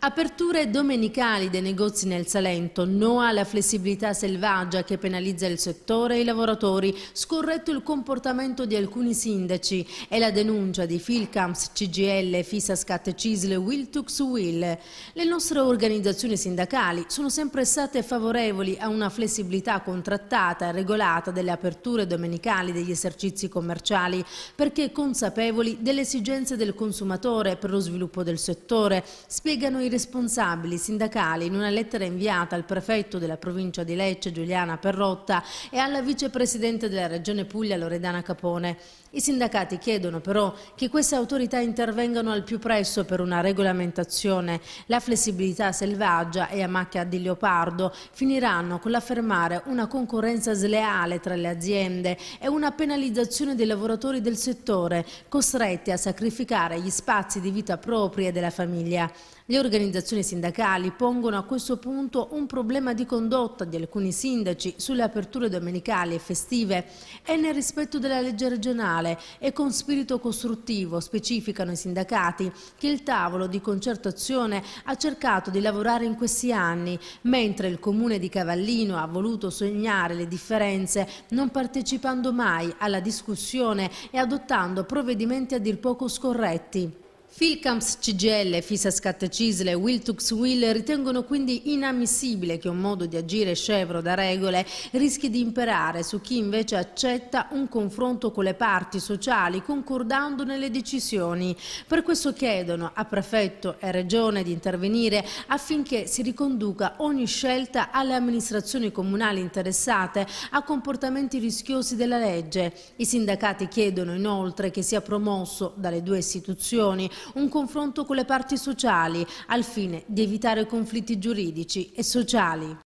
Aperture domenicali dei negozi nel Salento, no alla flessibilità selvaggia che penalizza il settore e i lavoratori, scorretto il comportamento di alcuni sindaci e la denuncia di Filcams, CGL, Fisascat, Cisle, Will Tux Will. Le nostre organizzazioni sindacali sono sempre state favorevoli a una flessibilità contrattata e regolata delle aperture domenicali degli esercizi commerciali perché consapevoli delle esigenze del consumatore per lo sviluppo del settore, spiegano i i responsabili sindacali in una lettera inviata al prefetto della provincia di Lecce Giuliana Perrotta e alla vicepresidente della regione Puglia Loredana Capone. I sindacati chiedono però che queste autorità intervengano al più presto per una regolamentazione. La flessibilità selvaggia e a macchia di leopardo finiranno con l'affermare una concorrenza sleale tra le aziende e una penalizzazione dei lavoratori del settore, costretti a sacrificare gli spazi di vita propria della famiglia. Gli organizzatori organizzazioni sindacali pongono a questo punto un problema di condotta di alcuni sindaci sulle aperture domenicali e festive e nel rispetto della legge regionale e con spirito costruttivo specificano i sindacati che il tavolo di concertazione ha cercato di lavorare in questi anni, mentre il comune di Cavallino ha voluto sognare le differenze non partecipando mai alla discussione e adottando provvedimenti a dir poco scorretti. Filcams CGL, Fisa Scat Cisle e Wiltux Will ritengono quindi inammissibile che un modo di agire scevro da regole rischi di imperare su chi invece accetta un confronto con le parti sociali concordando nelle decisioni. Per questo chiedono a prefetto e regione di intervenire affinché si riconduca ogni scelta alle amministrazioni comunali interessate a comportamenti rischiosi della legge. I sindacati chiedono inoltre che sia promosso dalle due istituzioni un confronto con le parti sociali al fine di evitare conflitti giuridici e sociali.